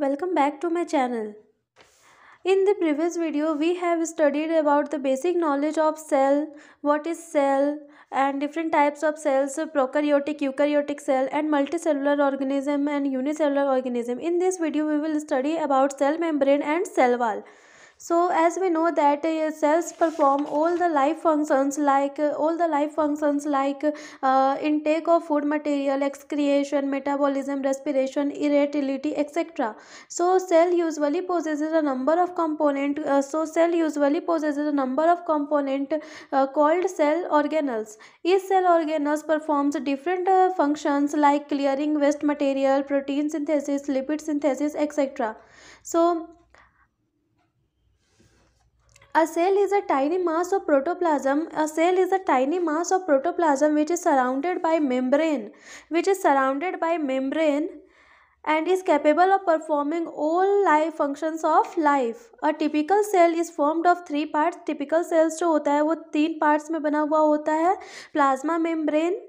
welcome back to my channel in the previous video we have studied about the basic knowledge of cell what is cell and different types of cells prokaryotic eukaryotic cell and multicellular organism and unicellular organism in this video we will study about cell membrane and cell wall so as we know that uh, cells perform all the life functions like uh, all the life functions like uh, intake of food material excretion metabolism respiration irritability etc so cell usually possesses a number of component uh, so cell usually possesses a number of component uh, called cell organelles each cell organelles performs different uh, functions like clearing waste material protein synthesis lipid synthesis etc so A cell is a tiny mass of protoplasm. A cell is a tiny mass of protoplasm which is surrounded by membrane, which is surrounded by membrane and is capable of performing all life functions of life. A typical cell is formed of three parts. Typical cells जो होता है वो तीन parts में बना हुआ होता है plasma membrane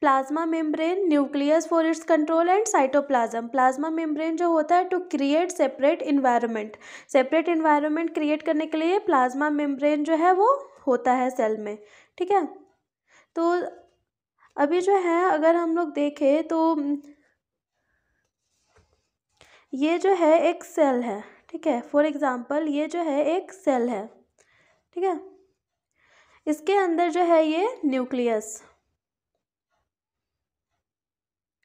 plasma membrane nucleus for its control and cytoplasm plasma membrane जो होता है to create separate environment separate environment create करने के लिए प्लाज्मा मेम्ब्रेन जो है वो होता है सेल में ठीक है तो अभी जो है अगर हम लोग देखें तो ये जो है एक सेल है ठीक है फॉर एग्ज़ाम्पल ये जो है एक सेल है ठीक है इसके अंदर जो है ये न्यूक्लियस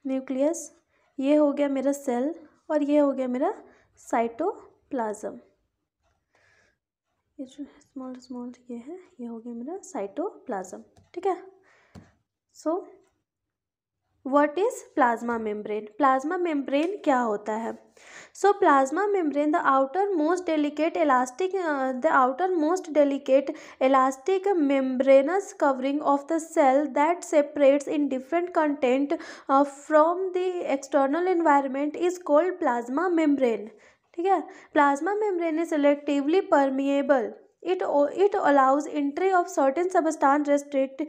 न्यूक्लियस ये हो गया मेरा सेल और ये हो गया मेरा साइटोप्लाज्म ये जो स्मॉल स्मॉल ये है ये हो गया मेरा साइटोप्लाज्म ठीक है so so, what is plasma membrane plasma membrane क्या होता है so plasma membrane the outermost delicate elastic the outermost delicate elastic membranous covering of the cell that separates in different content from the external environment is called plasma membrane ठीक है plasma membrane is selectively permeable it it allows entry of certain substance restrict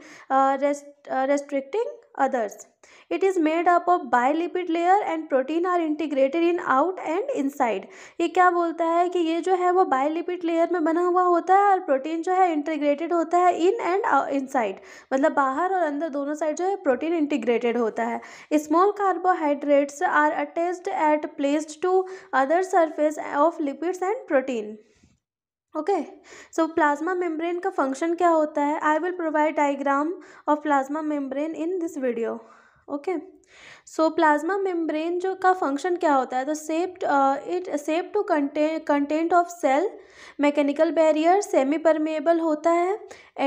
restricting others. It is made up of bilipid layer and protein are integrated in out and inside. ye kya bolta hai ki ye jo hai wo bilipid layer mein bana hua hota hai aur protein jo hai integrated hota hai in and inside. matlab bahar aur andar dono side jo hai protein integrated hota hai Small carbohydrates are attached at placed to other surface of lipids and protein. Okay so plasma membrane का function क्या होता है I will provide diagram of plasma membrane in this video okay so plasma membrane जो का function क्या होता है तो shaped it shape to content of cell mechanical barrier semi permeable होता है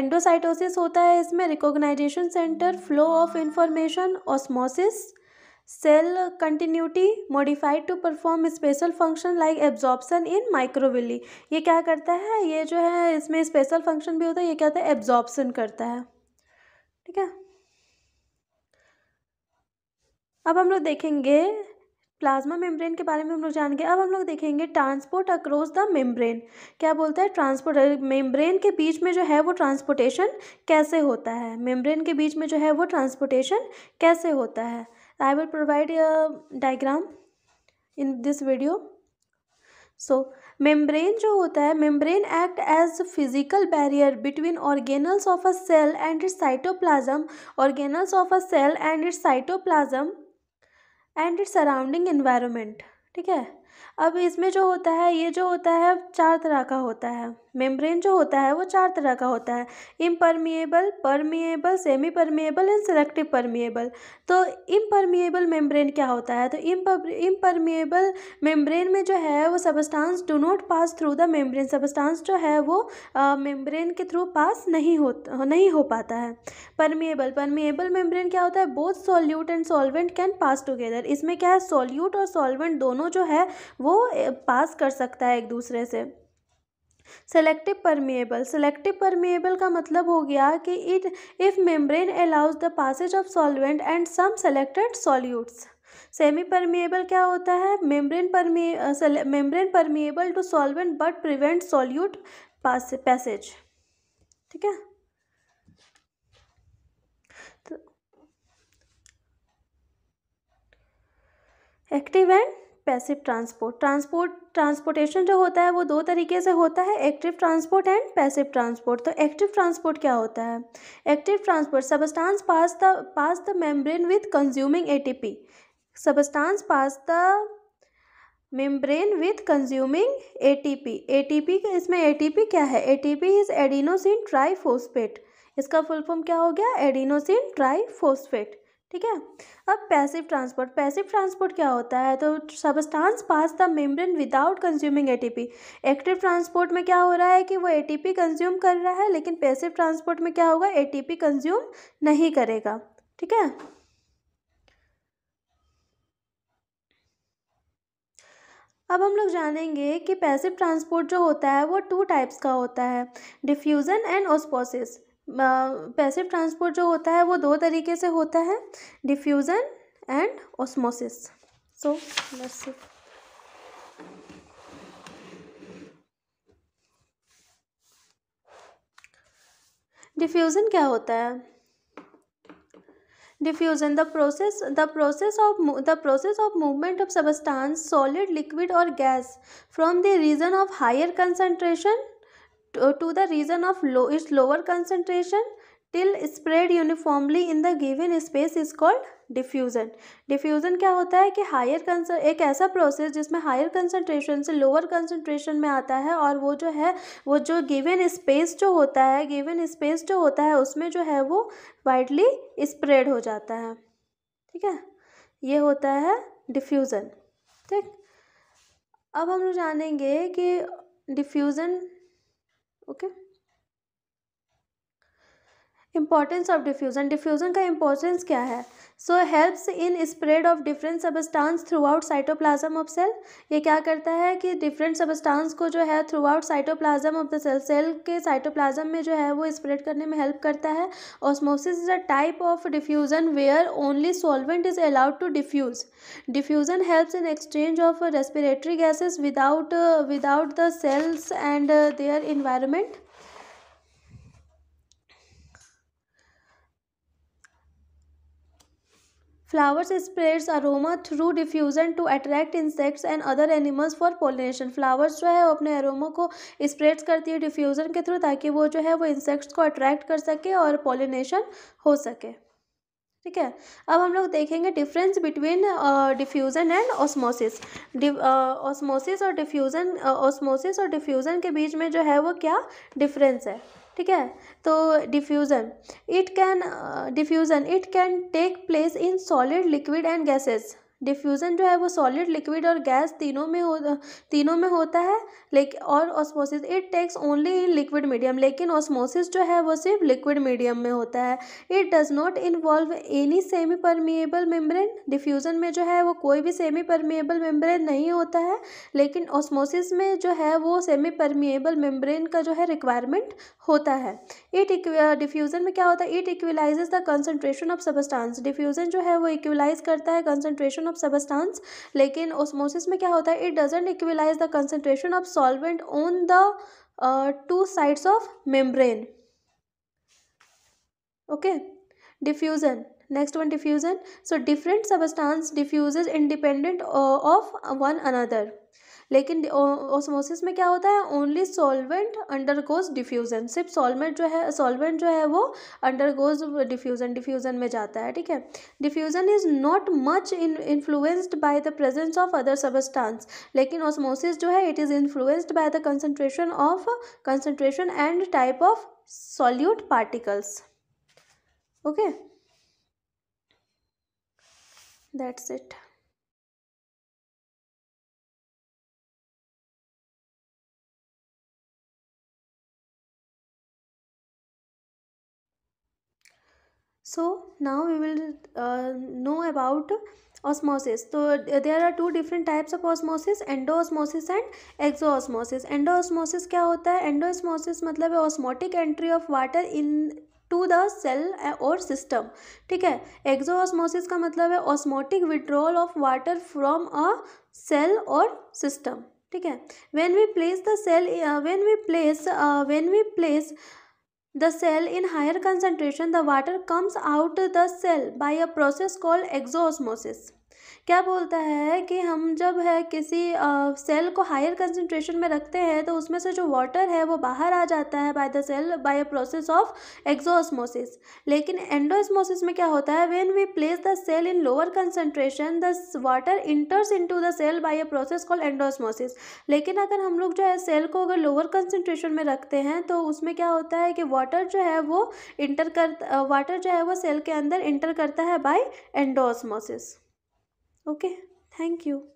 एंडोसाइटोसिस होता है इसमें recognisation centre flow of information osmosis cell continuity modified to perform special function like absorption in microvilli ये क्या करता है ये जो है इसमें स्पेशल फंक्शन भी होता है ये क्या होता है एब्जॉर्बसन करता है ठीक है अब हम लोग देखेंगे प्लाज्मा मेम्ब्रेन के बारे में हम लोग जानेंगे अब हम लोग देखेंगे ट्रांसपोर्ट अक्रॉस द मेम्ब्रेन क्या बोलता है ट्रांसपोर्ट मेम्ब्रेन के बीच में जो है वो ट्रांसपोर्टेशन कैसे होता है मेम्ब्रेन के बीच में जो है वो ट्रांसपोर्टेशन कैसे होता है I will provide a diagram in this video. So membrane जो होता है membrane act as physical barrier between organelles of a cell and its cytoplasm organelles of a cell and its cytoplasm and its surrounding environment ठीक है अब इसमें जो होता है ये जो होता है चार तरह का होता है मेम्ब्रेन जो होता है वो चार तरह का होता है impermeable permeable semi permeable and selective permeable तो इम्परमिएबल मेम्ब्रेन क्या होता है तो इम्परमिएबल मेम्ब्रेन में जो है वो substance do not pass through the membrane substance जो है वो मेम्ब्रेन के थ्रू पास नहीं हो नहीं हो पाता है परमिएबल परमिएबल मेम्ब्रेन क्या होता है both solute and solvent can pass together इसमें क्या है सॉल्यूट और सॉल्वेंट दोनों जो है वो पास कर सकता है एक दूसरे से सेलेक्टिव परमिएबल सेलेक्टिव परमिएबल का मतलब हो गया कि it if membrane allows the passage of solvent and some selected solutes semi permeable क्या होता है membrane perme membrane permeable to solvent but prevent solute passage ठीक है एक्टिव तो- and passive transport transport transportation जो होता है वो दो तरीके से होता है active transport and passive transport तो एक्टिव ट्रांसपोर्ट क्या होता है active transport substance pass the pass the membrane with consuming A T P substance pass the membrane with consuming A A T P T P इसमें A T P क्या है A T P is adenosine phosphate इसका full form क्या हो गया adenosine phosphate ठीक है अब पैसिव ट्रांसपोर्ट पैसिव ट्रांसपोर्ट क्या होता है तो substance pass the membrane without consuming ATP active transport में क्या हो रहा है कि वो एटीपी कंज्यूम कर रहा है लेकिन पैसिव ट्रांसपोर्ट में क्या होगा एटीपी कंज्यूम नहीं करेगा ठीक है अब हम लोग जानेंगे कि पैसिव ट्रांसपोर्ट जो होता है वो टू टाइप्स का होता है diffusion and osmosis passive transport जो होता है वो दो तरीके से होता है डिफ्यूज़न एंड ऑस्मोसिस सो बस डिफ्यूज़न क्या होता है diffusion the process the process of the process of movement of substance solid liquid और gas from the region of higher concentration to the region of low its lower concentration till spread uniformly in the given space is called diffusion diffusion क्या होता है कि higher एक ऐसा process जिसमें higher concentration से lower concentration में आता है और वो जो है वो जो गिविन स्पेस जो होता है गिविन स्पेस जो होता है उसमें जो है वो वाइडली स्प्रेड हो जाता है ठीक है ये होता है डिफ्यूज़न ठीक अब हम जानेंगे कि diffusion okay? Importance of diffusion diffusion का इंपॉर्टेंस क्या है so helps in spread of different substance throughout cytoplasm of cell ये क्या करता है कि डिफरेंट सबस्टांस को जो है throughout cytoplasm of the cell cell के साइटोप्लाज्म में जो है वो स्प्रेड करने में हेल्प करता है osmosis is a type of diffusion where only solvent is allowed to diffuse diffusion helps in exchange of respiratory gases without without the cells and their environment flowers spreads aroma through diffusion to attract insects and other animals for pollination flowers जो है वो अपने aroma को spreads करती है diffusion के through ताकि वो जो है वो इंसेक्ट्स को अट्रैक्ट कर सके और पोलिनेशन हो सके ठीक है अब हम लोग देखेंगे difference between diffusion and osmosis osmosis और डिफ्यूजन ऑस्मोसिस और डिफ्यूजन के बीच में जो है वो क्या डिफरेंस है ठीक है तो diffusion it can diffusion it can take place in solid liquid and gases diffusion जो है वो सॉलिड लिक्विड और गैस तीनों में हो तीनों में होता है लेकिन और osmosis it takes only in liquid medium लेकिन ऑस्मोसिस जो है वो सिर्फ लिक्विड मीडियम में होता है it does not involve any semi permeable membrane diffusion में जो है वो कोई भी सेमी परमिएबल मेम्ब्रेन नहीं होता है लेकिन ऑस्मोसिस में जो है वो सेमी परमिएबल मेम्ब्रेन का जो है रिक्वायरमेंट होता है इट डिफ्यूज़न में क्या होता है it equalise the concentration of substance diffusion जो है वो इक्वलाइज करता है कंसनट्रेशन ऑफ सबस्टांस लेकिन ओस्मोसिस में क्या होता है it doesn't equalise the concentration of solvent on the two sides of membrane okay diffusion next one diffusion so different substance diffuse independent of one another लेकिन ओसमोसिस में क्या होता है ओनली सॉल्वेंट अंडरगोज डिफ्यूज़न सिर्फ सॉल्वेंट जो है solvent जो है वो अंडरगोज डिफ्यूज़न डिफ्यूज़न में जाता है ठीक है diffusion is not much in influenced by the presence of other substance लेकिन ओसमोसिस जो है it is influenced by the concentration of concentration and type of solute particles okay that's it so now we will know about osmosis तो there are two different types of osmosis endo osmosis and exo osmosis endo osmosis क्या होता है endo osmosis मतलब osmotic entry of water in to the cell और system ठीक है exo osmosis का मतलब है osmotic withdrawal of water from a cell और सिस्टम ठीक है when we place the cell when we place when we place the cell in higher concentration the water comes out the cell by a process called exosmosis क्या बोलता है कि हम जब है किसी सेल को हायर कंसनट्रेशन में रखते हैं तो उसमें से जो वाटर है वो बाहर आ जाता है by the cell by a process of exosmosis लेकिन एंडोस्मोसिस में क्या होता है when we place the cell in lower concentration the water enters into the cell by a process call endosmosis लेकिन अगर हम लोग जो है सेल को अगर लोअर कंसनट्रेशन में रखते हैं तो उसमें क्या होता है कि वाटर जो है वो इंटर कर वाटर जो है वो सेल के अंदर इंटर करता है by endosmosis okay thank you